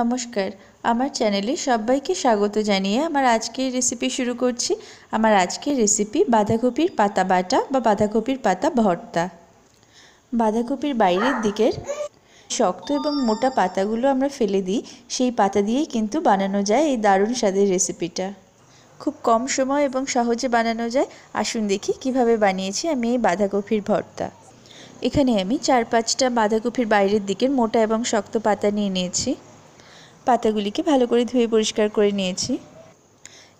নমস্কার আমার চ্যানেলে সবাইকে স্বাগত জানিয়ে আমার আজকের রেসিপি শুরু করছি আমার আজকের রেসিপি বাঁধাকপির পাতা বাটা বা বাঁধাকপির পাতা ভর্তা বাঁধাকপির বাইরের দিকের শক্ত এবং মোটা পাতাগুলো আমরা ফেলে দিই সেই পাতা দিয়েই কিন্তু বানানো যায় এই দারুণ স্বাদের রেসিপিটা খুব কম সময় এবং সহজে বানানো যায় আসুন দেখি কিভাবে বানিয়েছি আমি এই বাঁধাকপির ভর্তা এখানে আমি চার পাঁচটা বাঁধাকপির বাইরের দিকের মোটা এবং শক্ত পাতা নিয়ে নিয়েছি পাতাগুলিকে ভালো করে ধুয়ে পরিষ্কার করে নিয়েছি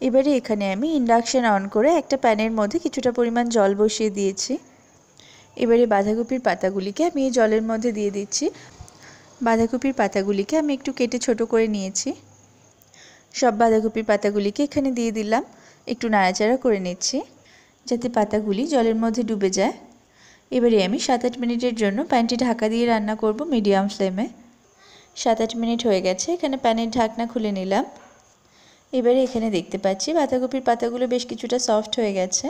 এবারে এখানে আমি ইন্ডাকশান অন করে একটা প্যানের মধ্যে কিছুটা পরিমাণ জল বসিয়ে দিয়েছি এবারে বাঁধাকপির পাতাগুলিকে আমি এই জলের মধ্যে দিয়ে দিচ্ছি বাঁধাকপির পাতাগুলিকে আমি একটু কেটে ছোট করে নিয়েছি সব বাঁধাকপির পাতাগুলিকে এখানে দিয়ে দিলাম একটু নাড়াচাড়া করে নিচ্ছি যাতে পাতাগুলি জলের মধ্যে ডুবে যায় এবারে আমি সাত আট মিনিটের জন্য প্যানটি ঢাকা দিয়ে রান্না করব মিডিয়াম ফ্লেমে সাত আট মিনিট হয়ে গেছে এখানে প্যানের ঢাকনা খুলে নিলাম এবারে এখানে দেখতে পাচ্ছি বাঁধাকপির পাতাগুলো বেশ কিছুটা সফট হয়ে গেছে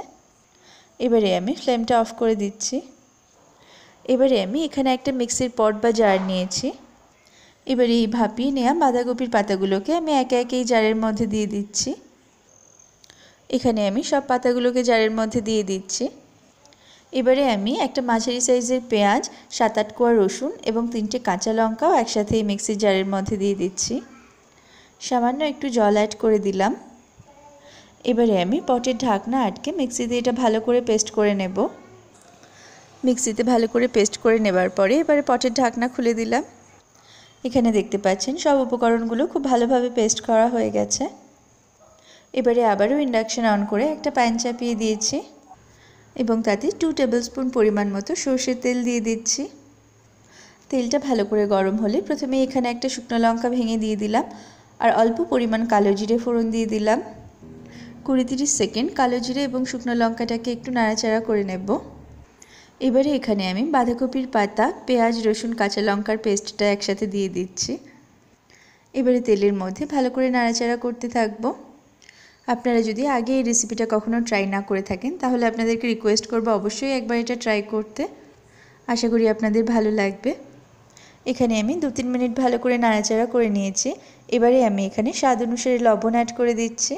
এবারে আমি ফ্লেমটা অফ করে দিচ্ছি এবারে আমি এখানে একটা মিক্সির পট বা জার নিয়েছি এবারে এই ভাপিয়ে নেওয়া বাঁধাকপির পাতাগুলোকে আমি একে একে এই জারের মধ্যে দিয়ে দিচ্ছি এখানে আমি সব পাতাগুলোকে জারের মধ্যে দিয়ে দিচ্ছি এবারে আমি একটা মাঝারি সাইজের পেঁয়াজ সাত আট কোয়া রসুন এবং তিনটে কাঁচা লঙ্কাও একসাথে মিক্সির জারের মধ্যে দিয়ে দিচ্ছি সামান্য একটু জল অ্যাড করে দিলাম এবারে আমি পটের ঢাকনা আটকে মিক্সিতে এটা ভালো করে পেস্ট করে নেব মিক্সিতে ভালো করে পেস্ট করে নেবার পরে এবারে পটের ঢাকনা খুলে দিলাম এখানে দেখতে পাচ্ছেন সব উপকরণগুলো খুব ভালোভাবে পেস্ট করা হয়ে গেছে এবারে আবারও ইন্ডাকশান অন করে একটা প্যান চাপিয়ে দিয়েছি এবং তাতে টু স্পুন পরিমাণ মতো সর্ষের তেল দিয়ে দিচ্ছি তেলটা ভালো করে গরম হলে প্রথমে এখানে একটা শুকনো লঙ্কা ভেঙে দিয়ে দিলাম আর অল্প পরিমাণ কালো জিরে ফোড়ন দিয়ে দিলাম কুড়ি তিরিশ সেকেন্ড কালো জিরে এবং শুকনো লঙ্কাটাকে একটু নাড়াচাড়া করে নেব এবারে এখানে আমি বাঁধাকপির পাতা পেঁয়াজ রসুন কাঁচা লঙ্কার পেস্টটা একসাথে দিয়ে দিচ্ছি এবারে তেলের মধ্যে ভালো করে নাড়াচাড়া করতে থাকবো আপনারা যদি আগে এই রেসিপিটা কখনো ট্রাই না করে থাকেন তাহলে আপনাদেরকে রিকোয়েস্ট করবো অবশ্যই একবার এটা ট্রাই করতে আশা করি আপনাদের ভালো লাগবে এখানে আমি দু তিন মিনিট ভালো করে নাড়াচাড়া করে নিয়েছি এবারে আমি এখানে স্বাদ অনুসারে লবণ অ্যাড করে দিচ্ছি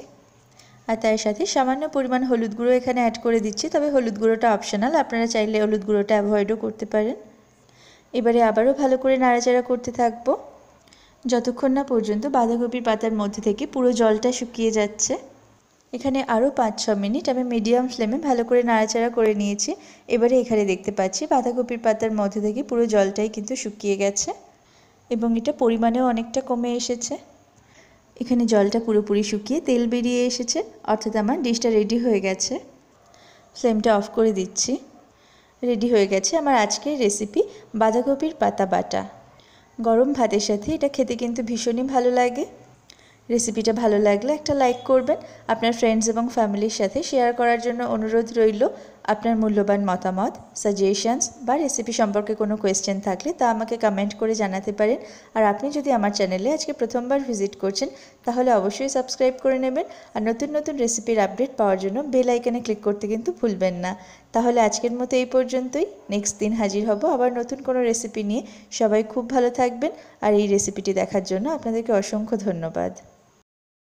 আর তার সাথে সামান্য পরিমাণ হলুদ গুঁড়ো এখানে অ্যাড করে দিচ্ছি তবে হলুদ গুঁড়োটা অপশনাল আপনারা চাইলে হলুদ গুঁড়োটা অ্যাভয়েডও করতে পারেন এবারে আবারও ভালো করে নাড়াচাড়া করতে থাকবো যতক্ষণ না পর্যন্ত বাঁধাকপির পাতার মধ্যে থেকে পুরো জলটা শুকিয়ে যাচ্ছে এখানে আরও পাঁচ ছ মিনিট আমি মিডিয়াম ফ্লেমে ভালো করে নাড়াচাড়া করে নিয়েছি এবারে এখানে দেখতে পাচ্ছি বাঁধাকপির পাতার মধ্যে থেকে পুরো জলটাই কিন্তু শুকিয়ে গেছে এবং এটা পরিমাণেও অনেকটা কমে এসেছে এখানে জলটা পুরোপুরি শুকিয়ে তেল বেরিয়ে এসেছে অর্থাৎ আমার ডিশটা রেডি হয়ে গেছে ফ্লেমটা অফ করে দিচ্ছি রেডি হয়ে গেছে আমার আজকের রেসিপি বাঁধাকপির পাতা বাটা গরম ভাতের সাথে এটা খেতে কিন্তু ভীষণই ভালো লাগে রেসিপিটা ভালো লাগলে একটা লাইক করবেন আপনার ফ্রেন্ডস এবং ফ্যামিলির সাথে শেয়ার করার জন্য অনুরোধ রইল আপনার মূল্যবান মতামত সাজেশনস বা রেসিপি সম্পর্কে কোনো কোয়েশ্চেন থাকলে তা আমাকে কমেন্ট করে জানাতে পারেন আর আপনি যদি আমার চ্যানেলে আজকে প্রথমবার ভিজিট করছেন তাহলে অবশ্যই সাবস্ক্রাইব করে নেবেন আর নতুন নতুন রেসিপির আপডেট পাওয়ার জন্য বেল আইকনে ক্লিক করতে কিন্তু ভুলবেন না তাহলে আজকের মতো এই পর্যন্তই নেক্সট দিন হাজির হব আবার নতুন কোনো রেসিপি নিয়ে সবাই খুব ভালো থাকবেন আর এই রেসিপিটি দেখার জন্য আপনাদেরকে অসংখ্য ধন্যবাদ